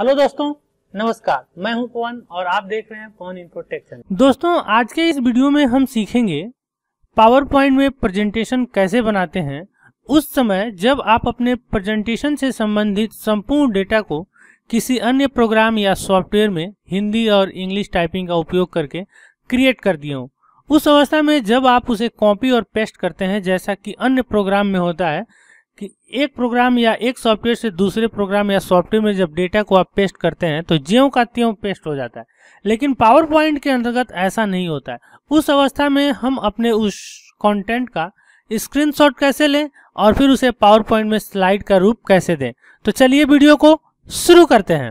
hello दोस्तों नमस्कार मैं हूं पवन और आप देख रहे हैं पवन इन्फोटेक दोस्तों आज के इस वीडियो में हम सीखेंगे पावर पॉइंट में प्रेजेंटेशन कैसे बनाते हैं उस समय जब आप अपने प्रेजेंटेशन से संबंधित संपूर्ण डेटा को किसी अन्य प्रोग्राम या सॉफ्टवेयर में हिंदी और इंग्लिश टाइपिंग का उपयोग करके क्रिएट कर दिए हो उस अवस्था में जब आप उसे कॉपी और पेस्ट करते हैं जैसा कि अन्य प्रोग्राम में होता है कि एक प्रोग्राम या एक सॉफ्टवेयर से दूसरे प्रोग्राम या सॉफ्टवेयर में जब डेटा को आप पेस्ट करते हैं तो ज्यों का त्यों पेस्ट हो जाता है लेकिन पावर पॉइंट के अंतर्गत ऐसा नहीं होता है उस अवस्था में हम अपने उस कंटेंट का स्क्रीनशॉट कैसे लें और फिर उसे पावर पॉइंट में स्लाइड का रूप कैसे दें तो चलिए वीडियो को शुरू करते हैं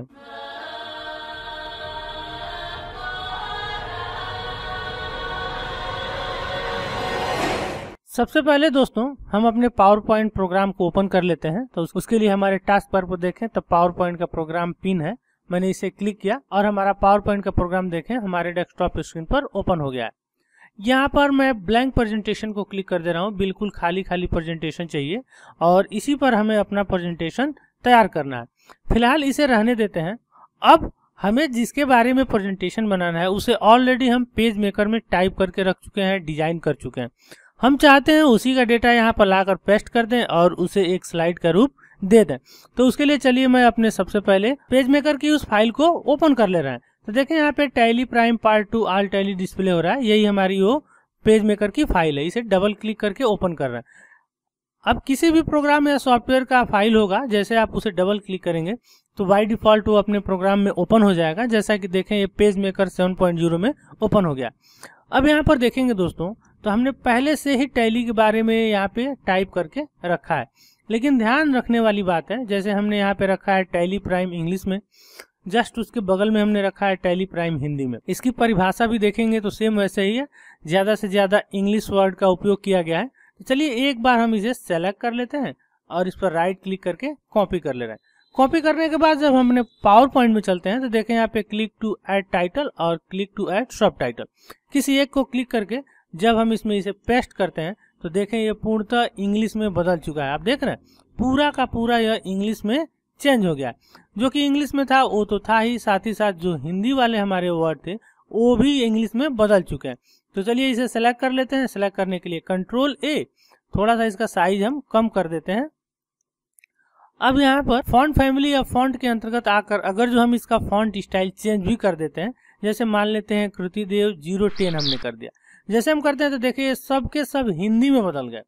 सबसे पहले दोस्तों हम अपने पावर पॉइंट प्रोग्राम को ओपन कर लेते हैं तो उसके लिए हमारे टास्क पर देखें तो पावर पॉइंट का प्रोग्राम पिन है मैंने इसे क्लिक किया और हमारा पावर पॉइंट का प्रोग्राम देखें हमारे डेस्कटॉप स्क्रीन पर ओपन हो गया है यहाँ पर मैं ब्लैंक प्रेजेंटेशन को क्लिक कर दे रहा हूँ बिल्कुल खाली खाली प्रेजेंटेशन चाहिए और इसी पर हमें अपना प्रेजेंटेशन तैयार करना है फिलहाल इसे रहने देते हैं अब हमें जिसके बारे में प्रेजेंटेशन बनाना है उसे ऑलरेडी हम पेज मेकर में टाइप करके रख चुके हैं डिजाइन कर चुके हैं हम चाहते हैं उसी का डेटा यहाँ पर लाकर पेस्ट कर दें और उसे एक स्लाइड का रूप दे दें तो उसके लिए चलिए मैं अपने सबसे पहले पेज मेकर की उस फाइल को ओपन कर ले रहे हैं तो देखें यहाँ पे Tally prime part two all Tally display हो रहा है यही हमारी वो पेज मेकर की फाइल है इसे डबल क्लिक करके ओपन कर रहे हैं अब किसी भी प्रोग्राम या सॉफ्टवेयर का फाइल होगा जैसे आप उसे डबल क्लिक करेंगे तो बाई डिफॉल्ट वो अपने प्रोग्राम में ओपन हो जाएगा जैसा कि देखें ये PageMaker seven point zero में ओपन हो गया अब यहाँ पर देखेंगे दोस्तों तो हमने पहले से ही टैली के बारे में यहाँ पे टाइप करके रखा है लेकिन ध्यान रखने वाली बात है जैसे हमने यहाँ पे रखा है टैली प्राइम इंग्लिश में जस्ट उसके बगल में हमने रखा है टैली प्राइम हिंदी में इसकी परिभाषा भी देखेंगे तो सेम वैसे ही है ज़्यादा से ज़्यादा इंग्लिश वर्ड का उपयोग किया गया है तो चलिए एक बार हम इसे सेलेक्ट कर लेते हैं और इस पर राइट क्लिक करके कॉपी कर ले रहे हैं कॉपी करने के बाद जब हमने पावर पॉइंट में चलते हैं तो देखें यहाँ पे क्लिक टू एड टाइटल और click to add subtitle किसी एक को क्लिक करके जब हम इसमें इसे पेस्ट करते हैं तो देखें ये पूर्णतः इंग्लिश में बदल चुका है आप देख रहे हैं पूरा का पूरा यह इंग्लिश में चेंज हो गया जो कि इंग्लिश में था वो तो था ही साथ ही साथ जो हिंदी वाले हमारे वर्ड थे वो भी इंग्लिश में बदल चुके हैं तो चलिए इसे सेलेक्ट कर लेते हैं सेलेक्ट करने के लिए कंट्रोल ए थोड़ा सा इसका साइज हम कम कर देते हैं अब यहाँ पर फॉन्ट फैमिली या फॉन्ट के अंतर्गत आकर अगर जो हम इसका फॉन्ट स्टाइल चेंज भी कर देते हैं जैसे मान लेते हैं कृतिदेव जीरो टेन हमने कर दिया जैसे हम करते हैं तो देखिए सब के सब हिंदी में बदल गए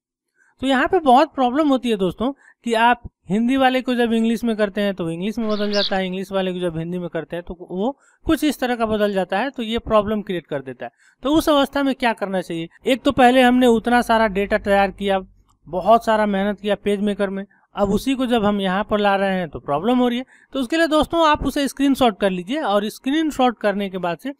तो यहाँ पे बहुत प्रॉब्लम होती है दोस्तों कि आप हिंदी वाले को जब इंग्लिश में करते हैं तो इंग्लिश में बदल जाता है इंग्लिश वाले को जब हिंदी में करते हैं तो वो कुछ इस तरह का बदल जाता है तो ये प्रॉब्लम क्रिएट कर देता है तो उस अवस्था में क्या करना चाहिए एक तो पहले हमने उतना सारा डेटा तैयार किया बहुत सारा मेहनत किया पेज मेकर में अब उसी को जब हम यहाँ पर ला रहे हैं तो प्रॉब्लम हो रही है तो उसके लिए दोस्तों आप उसे स्क्रीनशॉट कर लीजिए और स्क्रीनशॉट करने के बाद से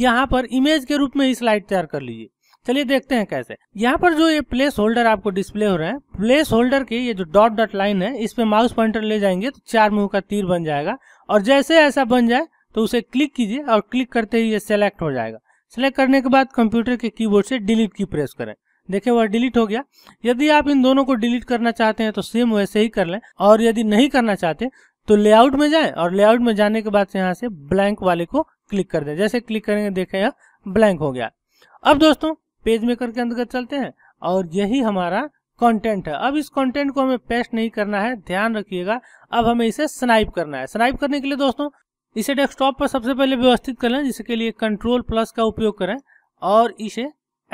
यहाँ पर इमेज के रूप में ही स्लाइड तैयार कर लीजिए चलिए देखते हैं कैसे यहाँ पर जो ये प्लेस होल्डर आपको डिस्प्ले हो रहे हैं प्लेस होल्डर के ये जो डॉट डॉट लाइन है इस पे माउस पॉइंटर ले जाएंगे तो चार मुंह का तीर बन जाएगा और जैसे ऐसा बन जाए तो उसे क्लिक कीजिए और क्लिक करते ही ये सेलेक्ट हो जाएगा सेलेक्ट करने के बाद कंप्यूटर के कीबोर्ड से डिलीट की प्रेस करें देखे वह डिलीट हो गया यदि आप इन दोनों को डिलीट करना चाहते हैं तो सेम वैसे ही कर लें और यदि नहीं करना चाहते तो लेआउट में जाएं और लेआउट में जाने के बाद से यहाँ से ब्लैंक वाले को क्लिक कर दें जैसे क्लिक करेंगे देखें यह ब्लैंक हो गया अब दोस्तों पेज मेकर के अंतर्गत चलते हैं और यही हमारा कंटेंट है अब इस कंटेंट को हमें पेस्ट नहीं करना है ध्यान रखिएगा अब हमें इसे स्नाइप करना है स्नाइप करने के लिए दोस्तों इसे डेस्कटॉप पर सबसे पहले व्यवस्थित कर लें जिसके लिए कंट्रोल प्लस का उपयोग करें और इसे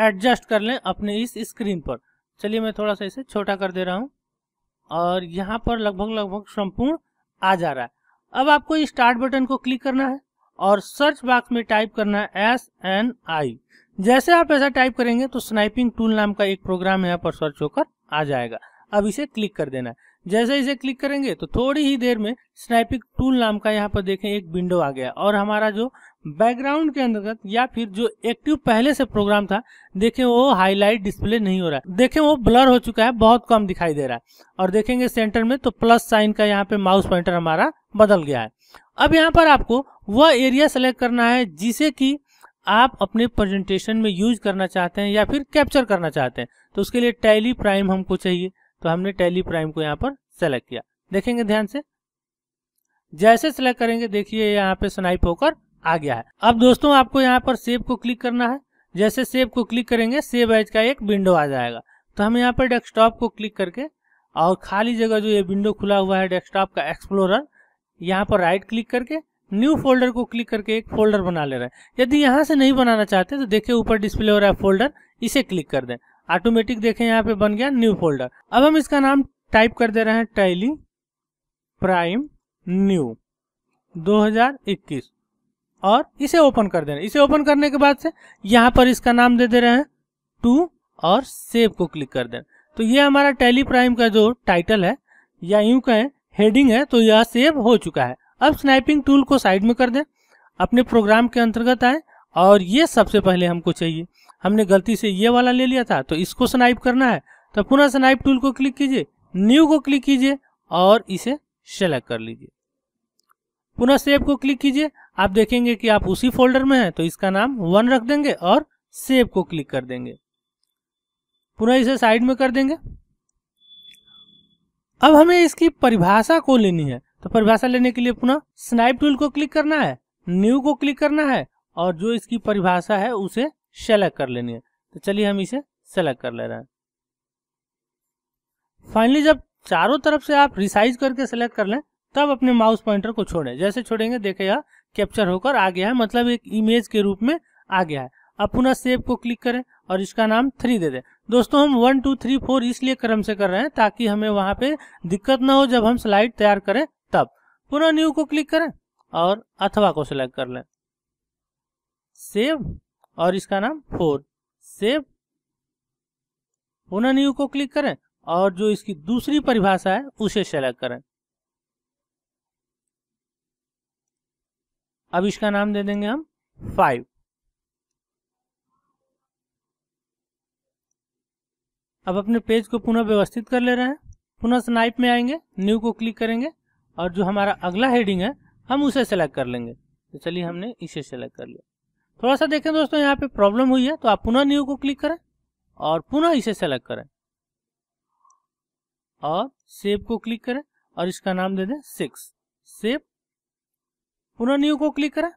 एडजस्ट कर लें अपने इस स्क्रीन पर चलिए मैं थोड़ा सा इसे छोटा कर दे रहा हूँ और यहाँ पर लगभग लगभग संपूर्ण आ जा रहा है अब आपको स्टार्ट बटन को क्लिक करना है और सर्च बॉक्स में टाइप करना है एस एन आई जैसे आप ऐसा टाइप करेंगे तो स्नाइपिंग टूल नाम का एक प्रोग्राम यहाँ पर सर्च होकर आ जाएगा अब इसे क्लिक कर देना है जैसे इसे क्लिक करेंगे तो थोड़ी ही देर में स्नाइपिक टूल नाम का यहाँ पर देखें एक विंडो आ गया और हमारा जो बैकग्राउंड के अंतर्गत या फिर जो एक्टिव पहले से प्रोग्राम था देखें वो हाईलाइट डिस्प्ले नहीं हो रहा है देखें वो ब्लर हो चुका है बहुत कम दिखाई दे रहा है और देखेंगे सेंटर में तो प्लस साइन का यहाँ पे माउस पॉइंटर हमारा बदल गया है अब यहाँ पर आपको वह एरिया सेलेक्ट करना है जिसे की आप अपने प्रेजेंटेशन में यूज करना चाहते हैं या फिर कैप्चर करना चाहते हैं तो उसके लिए टैली प्राइम हमको चाहिए तो हमने टेली प्राइम को यहाँ पर सेलेक्ट किया देखेंगे ध्यान से जैसे सेलेक्ट करेंगे देखिए यहाँ पे स्नाइप होकर आ गया है अब दोस्तों आपको यहाँ पर सेव को क्लिक करना है जैसे सेव को क्लिक करेंगे सेव एज का एक विंडो आ जाएगा तो हम यहाँ पर डेस्कटॉप को क्लिक करके और खाली जगह जो ये विंडो खुला हुआ है डेस्कटॉप का एक्सप्लोरर यहाँ पर राइट क्लिक करके न्यू फोल्डर को क्लिक करके एक फोल्डर बना ले रहे हैं यदि यहाँ से नहीं बनाना चाहते तो देखिए ऊपर डिस्प्ले हो रहा है फोल्डर इसे क्लिक कर दें ऑटोमेटिक देखें यहाँ पे बन गया न्यू फोल्डर अब हम इसका नाम टाइप कर दे रहे हैं टैली प्राइम न्यू 2021 और इसे ओपन कर दे रहे हैं इसे ओपन करने के बाद से यहाँ पर इसका नाम दे दे रहे हैं टू और सेव को क्लिक कर दे तो ये हमारा टैली प्राइम का जो टाइटल है या यूं कहें हेडिंग है तो यह सेव हो चुका है अब स्नाइपिंग टूल को साइड में कर दें अपने प्रोग्राम के अंतर्गत आए और ये सबसे पहले हमको चाहिए हमने गलती से ये वाला ले लिया था तो इसको स्नाइप करना है तो पुनः स्नाइप टूल को क्लिक कीजिए न्यू को क्लिक कीजिए और इसे सेलेक्ट कर लीजिए पुनः सेव को क्लिक कीजिए आप देखेंगे कि आप उसी फोल्डर में हैं तो इसका नाम वन रख देंगे और सेव को क्लिक कर देंगे पुनः इसे साइड में कर देंगे अब हमें इसकी परिभाषा को लेनी है तो परिभाषा लेने के लिए पुनः स्नाइप टूल को क्लिक करना है न्यू को क्लिक करना है और जो इसकी परिभाषा है उसे सेलेक्ट कर लेनी है तो चलिए हम इसे सेलेक्ट कर ले रहे हैं फाइनली जब चारों तरफ से आप रिसाइज करके सेलेक्ट कर लें तब अपने माउस पॉइंटर को छोड़ें जैसे छोड़ेंगे देखे यह कैप्चर होकर आ गया है मतलब एक इमेज के रूप में आ गया है अब पुनः सेव को क्लिक करें और इसका नाम थ्री दे दें दोस्तों हम वन टू थ्री फोर इसलिए क्रम से कर रहे हैं ताकि हमें वहां पे दिक्कत ना हो जब हम स्लाइड तैयार करें तब पुनः न्यू को क्लिक करें और अथवा को सिलेक्ट कर लें सेव और इसका नाम फोर सेव पुनः न्यू को क्लिक करें और जो इसकी दूसरी परिभाषा है उसे सेलेक्ट करें अब इसका नाम दे देंगे हम फाइव अब अपने पेज को पुनः व्यवस्थित कर ले रहे हैं पुनः स्नाइप में आएंगे न्यू को क्लिक करेंगे और जो हमारा अगला हेडिंग है हम उसे सेलेक्ट कर लेंगे तो चलिए हमने इसे सेलेक्ट कर लिया थोड़ा सा देखें दोस्तों यहाँ पे प्रॉब्लम हुई है तो आप पुनः न्यू को क्लिक करें और पुनः इसे सेलेक्ट करें और सेव को क्लिक करें और इसका नाम दे दें सिक्स सेव पुनः न्यू को क्लिक करें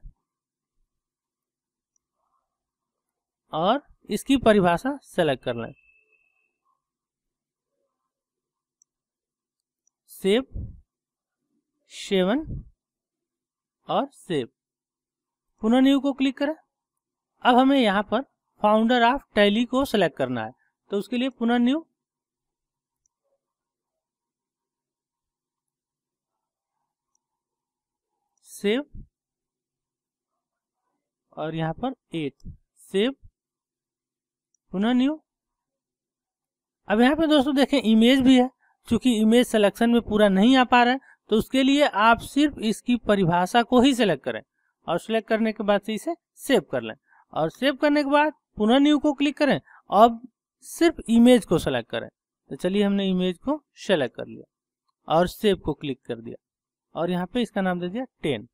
और इसकी परिभाषा सेलेक्ट कर लें सेव सेवन और सेव पुनः न्यू को क्लिक करें अब हमें यहाँ पर फाउंडर ऑफ टैली को सिलेक्ट करना है तो उसके लिए पुनः न्यू सेव और यहाँ पर एट सेव पुनः न्यू अब यहाँ पे दोस्तों देखें इमेज भी है चूंकि इमेज सिलेक्शन में पूरा नहीं आ पा रहा है तो उसके लिए आप सिर्फ इसकी परिभाषा को ही सिलेक्ट करें और सिलेक्ट करने के बाद से इसे सेव कर लें और सेव करने के बाद पुनः न्यू को क्लिक करें अब सिर्फ इमेज को सेलेक्ट करें तो चलिए हमने इमेज को सेलेक्ट कर लिया और सेव को क्लिक कर दिया और यहाँ पे इसका नाम दे दिया टेन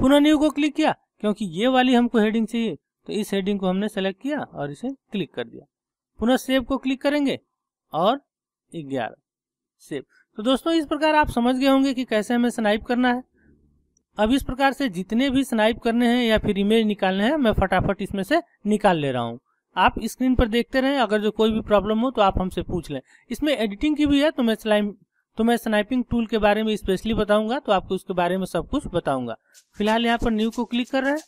पुनः न्यू को क्लिक किया क्योंकि ये वाली हमको हेडिंग चाहिए तो इस हेडिंग को हमने सेलेक्ट किया और इसे क्लिक कर दिया पुनः सेव को क्लिक करेंगे और ग्यारह सेव तो दोस्तों इस प्रकार आप समझ गए होंगे कि कैसे हमें स्नाइप करना है अब इस प्रकार से जितने भी स्नाइप करने हैं या फिर इमेज निकालने हैं मैं फटाफट इसमें से निकाल ले रहा हूँ आप स्क्रीन पर देखते रहें अगर जो कोई भी प्रॉब्लम हो तो आप हमसे पूछ लें इसमें एडिटिंग की भी है तो मैं स्लाइम तो मैं स्नाइपिंग टूल के बारे में स्पेशली बताऊंगा तो आपको उसके बारे में सब कुछ बताऊंगा फिलहाल यहाँ पर न्यू को क्लिक कर रहे हैं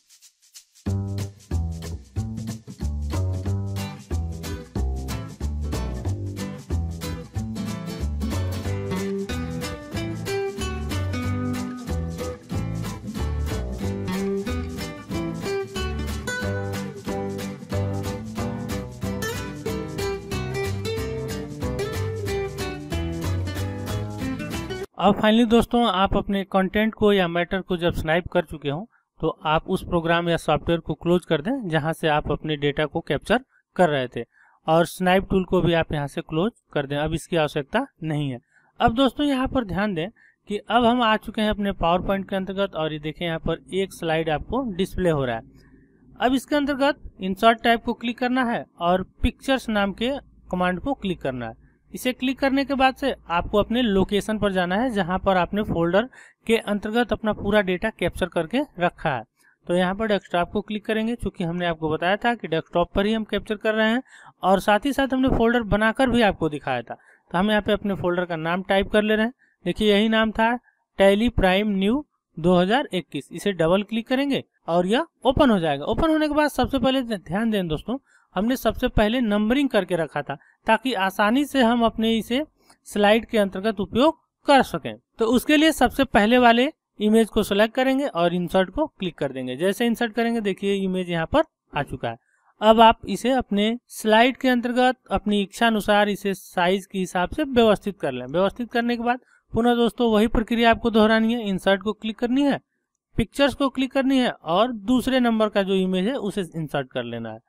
अब फाइनली दोस्तों आप अपने कंटेंट को या मैटर को जब स्नाइप कर चुके हों तो आप उस प्रोग्राम या सॉफ्टवेयर को क्लोज कर दें जहां से आप अपने डेटा को कैप्चर कर रहे थे और स्नाइप टूल को भी आप यहां से क्लोज कर दें अब इसकी आवश्यकता नहीं है अब दोस्तों यहां पर ध्यान दें कि अब हम आ चुके हैं अपने पावर पॉइंट के अंतर्गत और ये देखें यहाँ पर एक स्लाइड आपको डिस्प्ले हो रहा है अब इसके अंतर्गत इंसर्ट टाइप को क्लिक करना है और पिक्चर्स नाम के कमांड को क्लिक करना है इसे क्लिक करने के बाद से आपको अपने लोकेशन पर जाना है जहां पर आपने फोल्डर के अंतर्गत अपना पूरा डेटा कैप्चर करके रखा है तो यहाँ पर डेस्कटॉप को क्लिक करेंगे चूंकि हमने आपको बताया था कि डेस्कटॉप पर ही हम कैप्चर कर रहे हैं और साथ ही साथ हमने फोल्डर बनाकर भी आपको दिखाया था तो हम यहाँ पे अपने फोल्डर का नाम टाइप कर ले रहे हैं देखिए यही नाम था टैली प्राइम न्यू 2021 इसे डबल क्लिक करेंगे और यह ओपन हो जाएगा ओपन होने के बाद सबसे पहले ध्यान दें दोस्तों हमने सबसे पहले नंबरिंग करके रखा था ताकि आसानी से हम अपने इसे स्लाइड के अंतर्गत उपयोग कर सकें तो उसके लिए सबसे पहले वाले इमेज को सिलेक्ट करेंगे और इंसर्ट को क्लिक कर देंगे जैसे इंसर्ट करेंगे देखिए इमेज यहाँ पर आ चुका है अब आप इसे अपने स्लाइड के अंतर्गत अपनी इच्छा अनुसार इसे साइज के हिसाब से व्यवस्थित कर लें व्यवस्थित करने के बाद पुनः दोस्तों वही प्रक्रिया आपको दोहरानी है इंसर्ट को क्लिक करनी है पिक्चर्स को क्लिक करनी है और दूसरे नंबर का जो इमेज है उसे इंसर्ट कर लेना है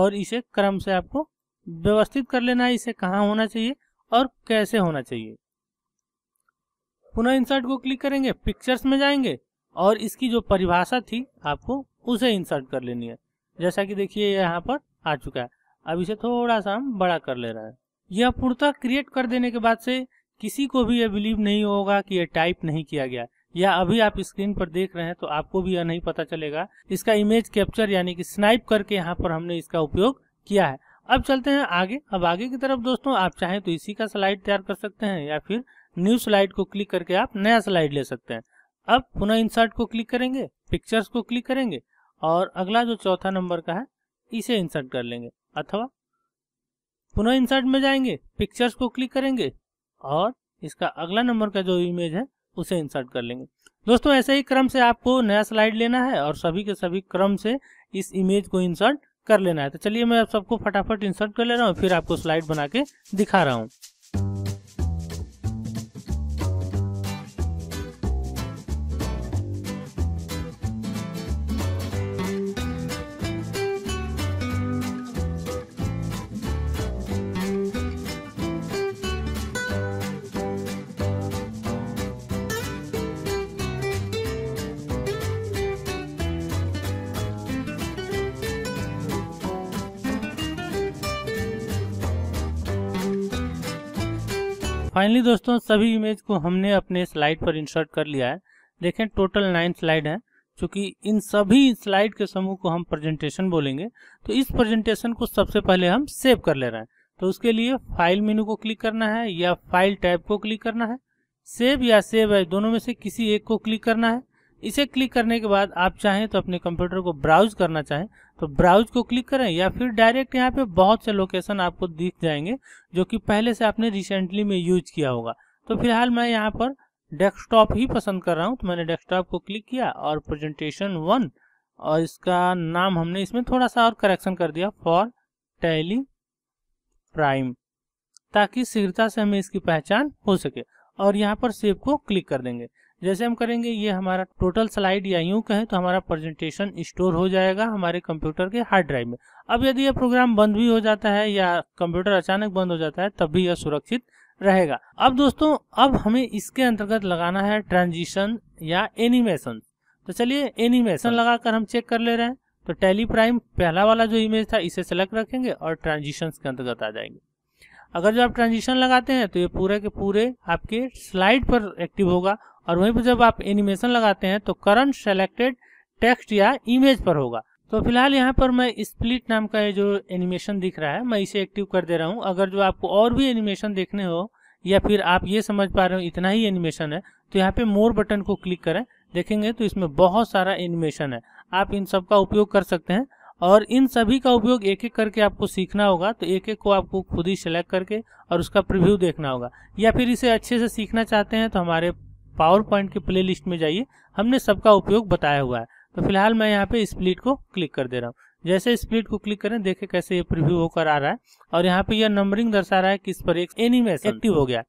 और इसे क्रम से आपको व्यवस्थित कर लेना है इसे कहाँ होना चाहिए और कैसे होना चाहिए पुनः इंसर्ट को क्लिक करेंगे पिक्चर्स में जाएंगे और इसकी जो परिभाषा थी आपको उसे इंसर्ट कर लेनी है जैसा कि देखिए यहाँ पर आ चुका है अब इसे थोड़ा सा हम बड़ा कर ले रहे हैं यह पूर्णतः क्रिएट कर देने के बाद से किसी को भी यह बिलीव नहीं होगा कि यह टाइप नहीं किया गया या अभी आप स्क्रीन पर देख रहे हैं तो आपको भी यह नहीं पता चलेगा इसका इमेज कैप्चर यानी कि स्नाइप करके यहाँ पर हमने इसका उपयोग किया है अब चलते हैं आगे अब आगे की तरफ दोस्तों आप चाहें तो इसी का स्लाइड तैयार कर सकते हैं या फिर न्यू स्लाइड को क्लिक करके आप नया स्लाइड ले सकते हैं अब पुनः इंसर्ट को क्लिक करेंगे पिक्चर्स को क्लिक करेंगे और अगला जो चौथा नंबर का है इसे इंसर्ट कर लेंगे अथवा पुनः इंसर्ट में जाएंगे पिक्चर्स को क्लिक करेंगे और इसका अगला नंबर का जो इमेज है उसे इंसर्ट कर लेंगे दोस्तों ऐसे ही क्रम से आपको नया स्लाइड लेना है और सभी के सभी क्रम से इस इमेज को इंसर्ट कर लेना है तो चलिए मैं आप सबको फटाफट इंसर्ट कर ले रहा हूँ फिर आपको स्लाइड बना के दिखा रहा हूँ फाइनली दोस्तों सभी इमेज को हमने अपने स्लाइड पर इंसर्ट कर लिया है देखें टोटल नाइन स्लाइड है चूंकि इन सभी स्लाइड के समूह को हम प्रेजेंटेशन बोलेंगे तो इस प्रेजेंटेशन को सबसे पहले हम सेव कर ले रहे हैं तो उसके लिए फाइल मेनू को क्लिक करना है या फाइल टैब को क्लिक करना है सेव या सेव है दोनों में से किसी एक को क्लिक करना है इसे क्लिक करने के बाद आप चाहें तो अपने कंप्यूटर को ब्राउज करना चाहें तो ब्राउज को क्लिक करें या फिर डायरेक्ट यहाँ पे बहुत से लोकेशन आपको दिख जाएंगे जो कि पहले से आपने रिसेंटली में यूज किया होगा तो फिलहाल मैं यहाँ पर डेस्कटॉप ही पसंद कर रहा हूँ तो मैंने डेस्कटॉप को क्लिक किया और प्रेजेंटेशन वन और इसका नाम हमने इसमें थोड़ा सा और करेक्शन कर दिया फॉर टैली प्राइम ताकि शीघ्रता से हमें इसकी पहचान हो सके और यहाँ पर सेव को क्लिक कर देंगे जैसे हम करेंगे ये हमारा टोटल स्लाइड या यूं कहें तो हमारा प्रेजेंटेशन स्टोर हो जाएगा हमारे कंप्यूटर के हार्ड ड्राइव में अब यदि यह प्रोग्राम बंद भी हो जाता है या कंप्यूटर अचानक बंद हो जाता है तब भी यह सुरक्षित रहेगा अब दोस्तों अब हमें इसके अंतर्गत लगाना है ट्रांजिशन या एनिमेशन तो चलिए एनिमेशन लगाकर हम चेक कर ले रहे हैं तो टेली प्राइम पहला वाला जो इमेज था इसे सेलेक्ट रखेंगे और ट्रांजिशन के अंतर्गत आ जाएंगे अगर जो आप ट्रांजिशन लगाते हैं तो ये पूरे के पूरे आपके स्लाइड पर एक्टिव होगा और वहीं पर जब आप एनिमेशन लगाते हैं तो करंट सेलेक्टेड टेक्स्ट या इमेज पर होगा तो फिलहाल यहाँ पर मैं स्प्लिट नाम का ये जो एनिमेशन दिख रहा है मैं इसे एक्टिव कर दे रहा हूँ अगर जो आपको और भी एनिमेशन देखने हो या फिर आप ये समझ पा रहे हो इतना ही एनिमेशन है तो यहाँ पे मोर बटन को क्लिक करें देखेंगे तो इसमें बहुत सारा एनिमेशन है आप इन सब का उपयोग कर सकते हैं और इन सभी का उपयोग एक एक करके आपको सीखना होगा तो एक एक को आपको खुद ही सेलेक्ट करके और उसका प्रिव्यू देखना होगा या फिर इसे अच्छे से सीखना चाहते हैं तो हमारे पावर पॉइंट के प्ले में जाइए हमने सबका उपयोग बताया हुआ है तो फिलहाल मैं यहाँ पे स्प्लिट को क्लिक कर दे रहा हूँ जैसे स्प्लिट को क्लिक करें देखें कैसे ये प्रिव्यू होकर आ रहा है और यहाँ पे यह नंबरिंग दर्शा रहा है किस पर एक एनिमेशन एक्टिव हो गया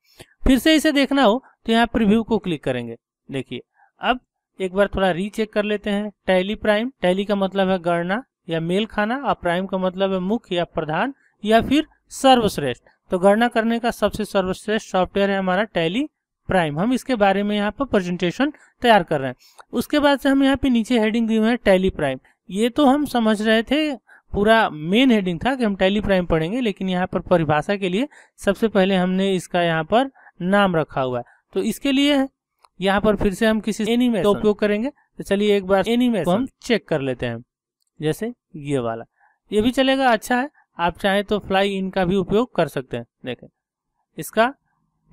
फिर से इसे देखना हो तो यहाँ प्रिव्यू को क्लिक करेंगे देखिए अब एक बार थोड़ा रीचेक कर लेते हैं टैली प्राइम टैली का मतलब है गणना या मेल खाना और प्राइम का मतलब है मुख्य या प्रधान या फिर सर्वश्रेष्ठ तो गणना करने का सबसे सर्वश्रेष्ठ सॉफ्टवेयर है हमारा टैली प्राइम हम इसके बारे में यहाँ पर प्रेजेंटेशन तैयार कर रहे हैं उसके बाद से हम यहाँ पे नीचे हेडिंग दी हुए हैं टैली प्राइम ये तो हम समझ रहे थे पूरा मेन हेडिंग था कि हम टैली प्राइम पढ़ेंगे लेकिन यहाँ पर परिभाषा के लिए सबसे पहले हमने इसका यहाँ पर नाम रखा हुआ है तो इसके लिए यहाँ पर फिर से हम किसी एनिमेशन का उपयोग करेंगे तो चलिए एक बार एनिमेशन को हम चेक कर लेते हैं जैसे ये वाला ये भी चलेगा अच्छा है आप चाहें तो फ्लाई इन का भी उपयोग कर सकते हैं देखें इसका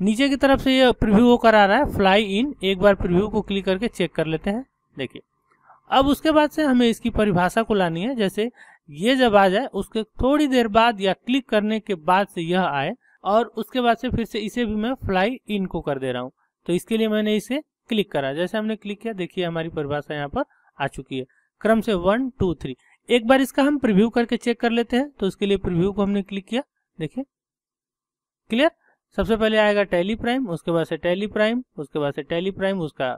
नीचे की तरफ से ये प्रिव्यू वो करा रहा है फ्लाई इन एक बार प्रिव्यू को क्लिक करके चेक कर लेते हैं देखिए अब उसके बाद से हमें इसकी परिभाषा को लानी है जैसे ये जब आ जाए उसके थोड़ी देर बाद या क्लिक करने के बाद से यह आए और उसके बाद से फिर से इसे भी मैं फ्लाई इन को कर दे रहा हूँ तो इसके लिए मैंने इसे क्लिक करा जैसे हमने क्लिक किया देखिए हमारी परिभाषा यहाँ पर आ चुकी है क्रम से वन टू थ्री एक बार इसका हम प्रिव्यू करके चेक कर लेते हैं तो उसके लिए प्रिव्यू को हमने क्लिक किया देखिए क्लियर सबसे पहले आएगा टेली प्राइम उसके बाद से टेली प्राइम उसके बाद से टेली प्राइम उसका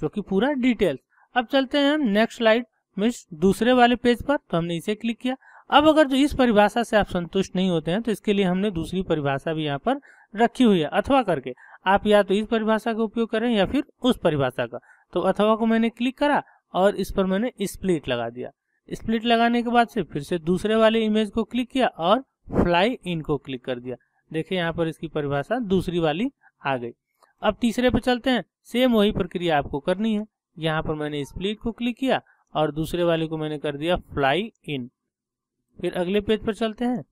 जो कि पूरा डिटेल्स अब चलते हैं हम नेक्स्ट स्लाइड मीन्स दूसरे वाले पेज पर तो हमने इसे क्लिक किया अब अगर जो इस परिभाषा से आप संतुष्ट नहीं होते हैं तो इसके लिए हमने दूसरी परिभाषा भी यहाँ पर रखी हुई है अथवा करके आप या तो इस परिभाषा का उपयोग करें या फिर उस परिभाषा का तो अथवा को मैंने क्लिक करा और इस पर मैंने स्प्लिट लगा दिया स्प्लिट लगाने के बाद से फिर से दूसरे वाले इमेज को क्लिक किया और फ्लाई इन को क्लिक कर दिया देखिए यहाँ पर इसकी परिभाषा दूसरी वाली आ गई अब तीसरे पर चलते हैं सेम वही प्रक्रिया आपको करनी है यहाँ पर मैंने स्प्लिट को क्लिक किया और दूसरे वाले को मैंने कर दिया फ्लाई इन फिर अगले पेज पर चलते हैं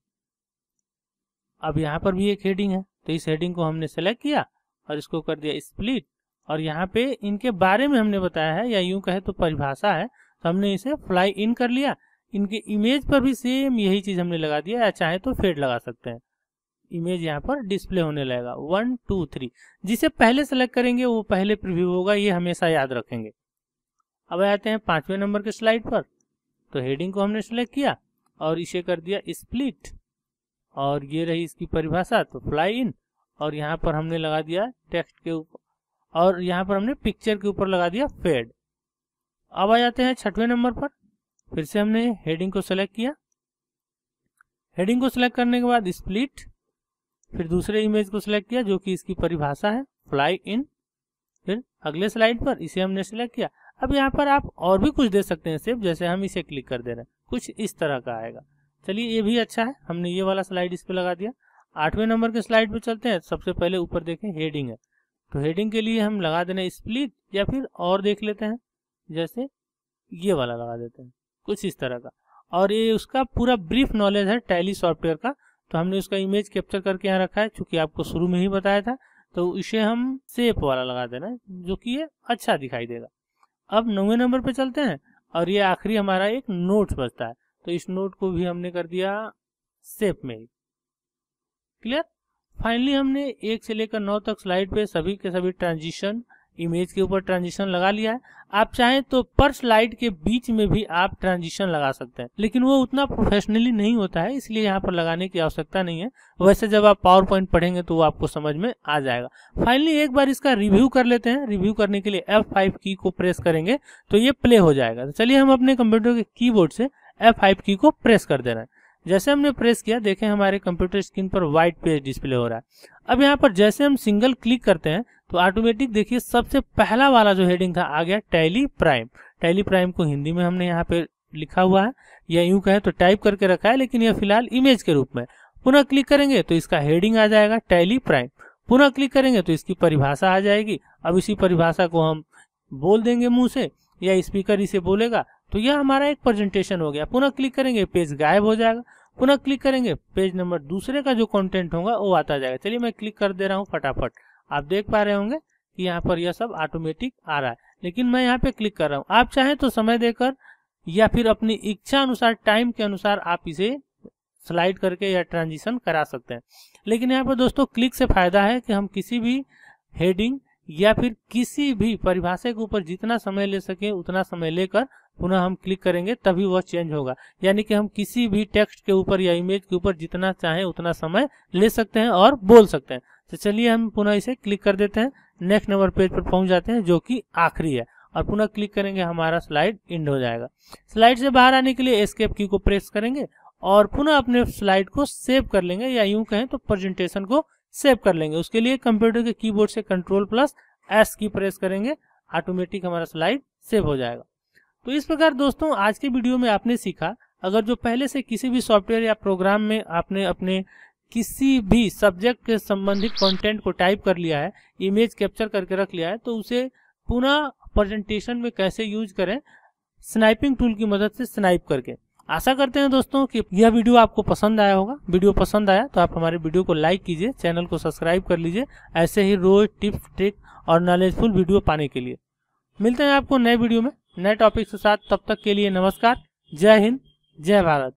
अब यहाँ पर भी एक हेडिंग है तो इस हेडिंग को हमने सेलेक्ट किया और इसको कर दिया स्प्लिट और यहाँ पे इनके बारे में हमने बताया है या यूं कहे तो परिभाषा है तो हमने इसे फ्लाई इन कर लिया इनके इमेज पर भी सेम यही चीज हमने लगा दिया या चाहे तो फेड लगा सकते हैं इमेज यहाँ पर डिस्प्ले होने लगेगा वन टू थ्री जिसे पहले सेलेक्ट करेंगे वो पहले प्रिव्यू होगा ये हमेशा याद रखेंगे अब आते हैं पांचवें नंबर के स्लाइड पर तो हेडिंग को हमने सेलेक्ट किया और इसे कर दिया स्प्लिट और ये रही इसकी परिभाषा तो फ्लाई इन और यहाँ पर हमने लगा दिया टेक्स्ट के ऊपर और यहाँ पर हमने पिक्चर के ऊपर लगा दिया फेड अब आ जाते हैं छठवें नंबर पर फिर से हमने हेडिंग को सेलेक्ट किया हेडिंग को सिलेक्ट करने के बाद स्प्लिट फिर दूसरे इमेज को सिलेक्ट किया जो कि इसकी परिभाषा है फ्लाई इन फिर अगले स्लाइड पर इसे हमने सिलेक्ट किया अब यहाँ पर आप और भी कुछ दे सकते हैं सिर्फ जैसे हम इसे क्लिक कर दे रहे हैं कुछ इस तरह का आएगा चलिए ये भी अच्छा है हमने ये वाला स्लाइड इस पर लगा दिया आठवें नंबर के स्लाइड पर चलते हैं सबसे पहले ऊपर देखें हेडिंग है तो हेडिंग के लिए हम लगा देना स्प्लिट या फिर और देख लेते हैं जैसे ये वाला लगा देते हैं कुछ इस तरह का और ये उसका पूरा ब्रीफ नॉलेज है टैली सॉफ्टवेयर का तो हमने उसका इमेज कैप्चर करके यहाँ रखा है चूंकि आपको शुरू में ही बताया था तो इसे हम सेप वाला लगा देना जो कि ये अच्छा दिखाई देगा अब नौवे नंबर पे चलते हैं और ये आखिरी हमारा एक नोट बचता है तो इस नोट को भी हमने कर दिया सेप में क्लियर फाइनली हमने एक से लेकर नौ तक स्लाइड पे सभी के सभी ट्रांजिशन इमेज के ऊपर ट्रांजिशन लगा लिया है आप चाहें तो पर स्लाइड के बीच में भी आप ट्रांजिशन लगा सकते हैं लेकिन वो उतना प्रोफेशनली नहीं होता है इसलिए यहाँ पर लगाने की आवश्यकता नहीं है वैसे जब आप पावर पॉइंट पढ़ेंगे तो वो आपको समझ में आ जाएगा फाइनली एक बार इसका रिव्यू कर लेते हैं रिव्यू करने के लिए एफ फाइव की को प्रेस करेंगे तो ये प्ले हो जाएगा तो चलिए हम अपने कंप्यूटर के की से एफ फाइव की को प्रेस कर दे रहे हैं जैसे हमने प्रेस किया देखें हमारे कंप्यूटर स्क्रीन पर व्हाइट पेज डिस्प्ले हो रहा है अब यहाँ पर जैसे हम सिंगल क्लिक करते हैं तो ऑटोमेटिक देखिए सबसे पहला वाला जो हेडिंग था आ गया टैली प्राइम टैली प्राइम को हिंदी में हमने यहाँ पे लिखा हुआ है या यूं कहें तो टाइप करके रखा है लेकिन यह फिलहाल इमेज के रूप में पुनः क्लिक करेंगे तो इसका हेडिंग आ जाएगा टैली प्राइम पुनः क्लिक करेंगे तो इसकी परिभाषा आ जाएगी अब इसी परिभाषा को हम बोल देंगे मुंह से या स्पीकर इसे बोलेगा तो यह हमारा एक प्रेजेंटेशन हो गया पुनः क्लिक करेंगे पेज गायब हो जाएगा पुनः क्लिक करेंगे पेज नंबर दूसरे का जो कंटेंट होगा वो आता जाएगा चलिए मैं क्लिक कर दे रहा हूँ फटाफट आप देख पा रहे होंगे कि यहाँ पर यह सब ऑटोमेटिक आ रहा है लेकिन मैं यहाँ पे क्लिक कर रहा हूँ आप चाहें तो समय देकर या फिर अपनी इच्छा अनुसार टाइम के अनुसार आप इसे स्लाइड करके या ट्रांजिशन करा सकते हैं लेकिन यहाँ पर दोस्तों क्लिक से फायदा है कि हम किसी भी हेडिंग या फिर किसी भी परिभाषा के ऊपर जितना समय ले सके उतना समय लेकर पुनः हम क्लिक करेंगे तभी वह चेंज होगा यानी कि हम किसी भी टेक्स्ट के ऊपर या इमेज के ऊपर जितना चाहें उतना समय ले सकते हैं और बोल सकते हैं तो चलिए हम पुनः इसे क्लिक कर देते हैं नेक्स्ट नंबर पेज पर पहुंच जाते हैं जो कि आखिरी है और पुनः क्लिक करेंगे हमारा स्लाइड इंड हो जाएगा स्लाइड से बाहर आने के लिए एस्केप की को प्रेस करेंगे और पुनः अपने स्लाइड को सेव कर लेंगे या यूं कहें तो प्रेजेंटेशन को सेव कर लेंगे उसके लिए कंप्यूटर के कीबोर्ड से कंट्रोल प्लस एस की प्रेस करेंगे ऑटोमेटिक हमारा स्लाइड सेव हो जाएगा तो इस प्रकार दोस्तों आज के वीडियो में आपने सीखा अगर जो पहले से किसी भी सॉफ्टवेयर या प्रोग्राम में आपने अपने किसी भी सब्जेक्ट के संबंधित कंटेंट को टाइप कर लिया है इमेज कैप्चर करके रख लिया है तो उसे पुनः प्रेजेंटेशन में कैसे यूज करें स्नाइपिंग टूल की मदद से स्नाइप करके आशा करते हैं दोस्तों कि यह वीडियो आपको पसंद आया होगा वीडियो पसंद आया तो आप हमारे वीडियो को लाइक कीजिए चैनल को सब्सक्राइब कर लीजिए ऐसे ही रोज टिप्स ट्रिक और नॉलेजफुल वीडियो पाने के लिए मिलते हैं आपको नए वीडियो में नए टॉपिक के साथ तब तक के लिए नमस्कार जय हिंद जय भारत